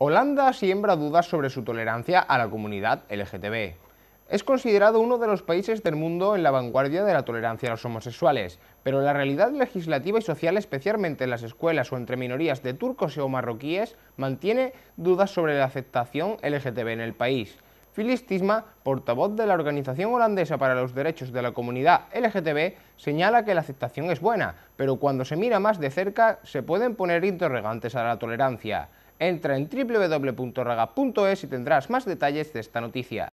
Holanda siembra dudas sobre su tolerancia a la comunidad LGTB. Es considerado uno de los países del mundo en la vanguardia de la tolerancia a los homosexuales, pero la realidad legislativa y social, especialmente en las escuelas o entre minorías de turcos o marroquíes, mantiene dudas sobre la aceptación LGTB en el país. Phyllis portavoz de la Organización Holandesa para los Derechos de la Comunidad LGTB, señala que la aceptación es buena, pero cuando se mira más de cerca se pueden poner interrogantes a la tolerancia. Entra en www.raga.es y tendrás más detalles de esta noticia.